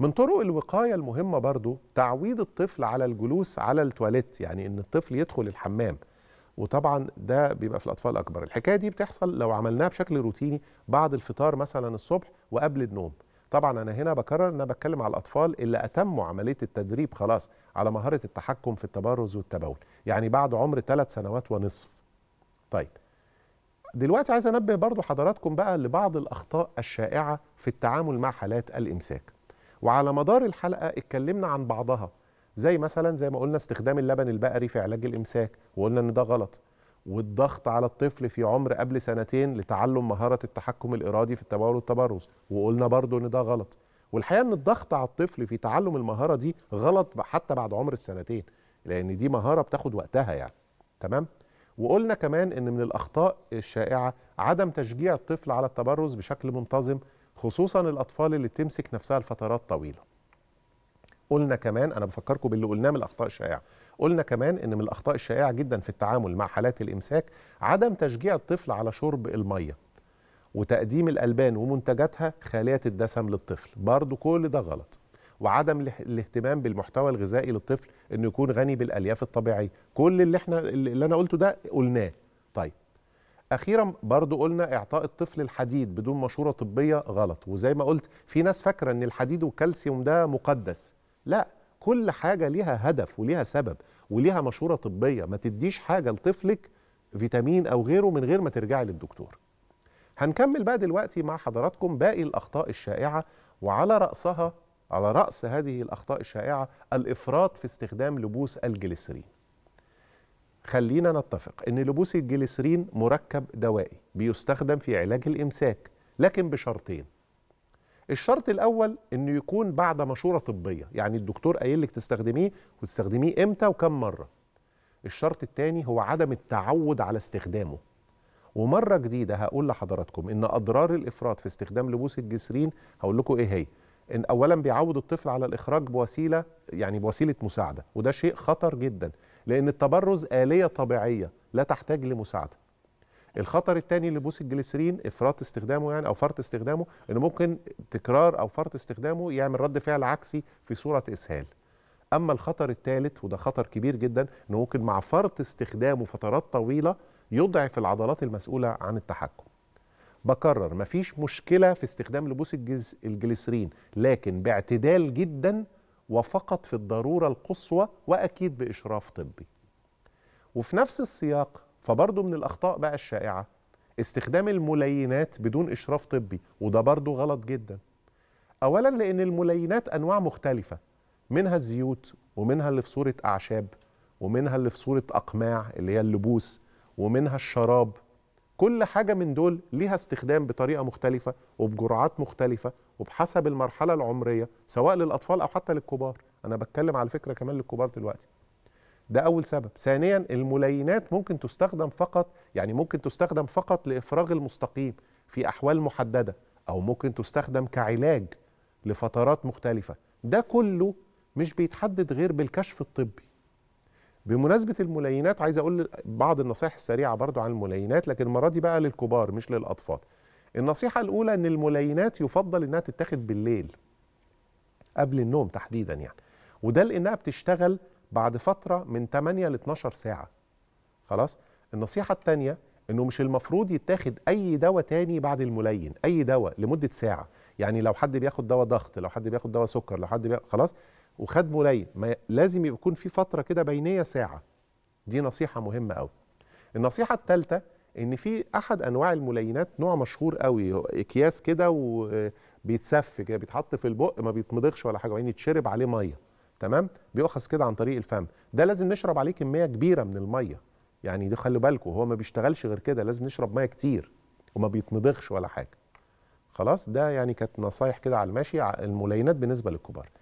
من طرق الوقايه المهمه برضو تعويض الطفل على الجلوس على التواليت يعني ان الطفل يدخل الحمام وطبعا ده بيبقى في الاطفال الأكبر الحكايه دي بتحصل لو عملناها بشكل روتيني بعد الفطار مثلا الصبح وقبل النوم طبعا انا هنا بكرر ان انا بتكلم على الاطفال اللي اتموا عمليه التدريب خلاص على مهاره التحكم في التبرز والتبول يعني بعد عمر ثلاث سنوات ونصف طيب دلوقتي عايز انبه برضو حضراتكم بقى لبعض الاخطاء الشائعه في التعامل مع حالات الامساك وعلى مدار الحلقه اتكلمنا عن بعضها زي مثلا زي ما قلنا استخدام اللبن البقري في علاج الامساك وقلنا ان ده غلط والضغط على الطفل في عمر قبل سنتين لتعلم مهاره التحكم الارادي في التبول والتبرز وقلنا برضو ان ده غلط والحقيقه ان الضغط على الطفل في تعلم المهاره دي غلط حتى بعد عمر السنتين لان دي مهاره بتاخد وقتها يعني تمام وقلنا كمان ان من الاخطاء الشائعه عدم تشجيع الطفل على التبرز بشكل منتظم خصوصا الاطفال اللي تمسك نفسها لفترات طويله قلنا كمان انا بفكركم باللي قلناه من الاخطاء الشائعه قلنا كمان ان من الاخطاء الشائعه جدا في التعامل مع حالات الامساك عدم تشجيع الطفل على شرب الميه وتقديم الالبان ومنتجاتها خاليه الدسم للطفل برضو كل ده غلط وعدم الاهتمام بالمحتوى الغذائي للطفل انه يكون غني بالالياف الطبيعيه كل اللي احنا اللي انا قلته ده قلناه طيب اخيرا برضو قلنا اعطاء الطفل الحديد بدون مشوره طبيه غلط وزي ما قلت في ناس فاكره ان الحديد والكالسيوم ده مقدس لا كل حاجه ليها هدف وليها سبب وليها مشوره طبيه ما تديش حاجه لطفلك فيتامين او غيره من غير ما ترجعي للدكتور هنكمل بقى دلوقتي مع حضراتكم باقي الاخطاء الشائعه وعلى راسها على راس هذه الاخطاء الشائعه الافراط في استخدام لبوس الجليسرين خلينا نتفق ان لبوس الجليسرين مركب دوائي بيستخدم في علاج الامساك لكن بشرطين الشرط الاول انه يكون بعد مشوره طبيه يعني الدكتور قايل لك تستخدميه وتستخدميه امتى وكم مره الشرط الثاني هو عدم التعود على استخدامه ومره جديده هقول لحضراتكم ان اضرار الافراط في استخدام لبوس الجسرين هقول لكم ايه هي ان اولا بيعود الطفل على الاخراج بوسيله يعني بوسيله مساعده وده شيء خطر جدا لأن التبرز آلية طبيعية لا تحتاج لمساعدة الخطر الثاني لبوس الجليسرين افراط استخدامه يعني او فرط استخدامه انه ممكن تكرار او فرط استخدامه يعمل رد فعل عكسي في صوره اسهال اما الخطر الثالث وده خطر كبير جدا انه ممكن مع فرط استخدامه فترات طويله يضعف العضلات المسؤوله عن التحكم بكرر مفيش مشكله في استخدام لبوس الجليسرين لكن باعتدال جدا وفقط في الضرورة القصوى وأكيد بإشراف طبي وفي نفس السياق فبرضه من الأخطاء بقى الشائعة استخدام الملينات بدون إشراف طبي وده برضه غلط جدا أولا لأن الملينات أنواع مختلفة منها الزيوت ومنها اللي في صورة أعشاب ومنها اللي في صورة أقماع اللي هي اللبوس ومنها الشراب كل حاجة من دول ليها استخدام بطريقة مختلفة وبجرعات مختلفة وبحسب المرحله العمريه سواء للاطفال او حتى للكبار انا بتكلم على فكره كمان للكبار دلوقتي ده اول سبب ثانيا الملينات ممكن تستخدم فقط يعني ممكن تستخدم فقط لافراغ المستقيم في احوال محدده او ممكن تستخدم كعلاج لفترات مختلفه ده كله مش بيتحدد غير بالكشف الطبي بمناسبة الملينات عايز أقول بعض النصائح السريعة برضو عن الملينات لكن المرة دي بقى للكبار مش للأطفال النصيحة الأولى أن الملينات يفضل أنها تتاخد بالليل قبل النوم تحديدا يعني وده لأنها بتشتغل بعد فترة من 8 ل 12 ساعة خلاص النصيحة الثانية أنه مش المفروض يتاخد أي دواء تاني بعد الملين أي دواء لمدة ساعة يعني لو حد بياخد دواء ضغط لو حد بياخد دواء سكر لو حد بياخد خلاص وخد ملين ما لازم يكون في فترة كده بينية ساعة دي نصيحة مهمة أوي النصيحة الثالثة ان في احد انواع الملينات نوع مشهور قوي اكياس كده وبيتسف كده بيتحط في البق ما بيتمضغش ولا حاجه وبعدين يتشرب عليه ميه تمام بيؤخذ كده عن طريق الفم ده لازم نشرب عليه كميه كبيره من الميه يعني دي خلوا بالكم هو ما بيشتغلش غير كده لازم نشرب ميه كتير وما بيتمضغش ولا حاجه خلاص ده يعني كانت نصايح كده على الماشي الملينات بالنسبه للكبار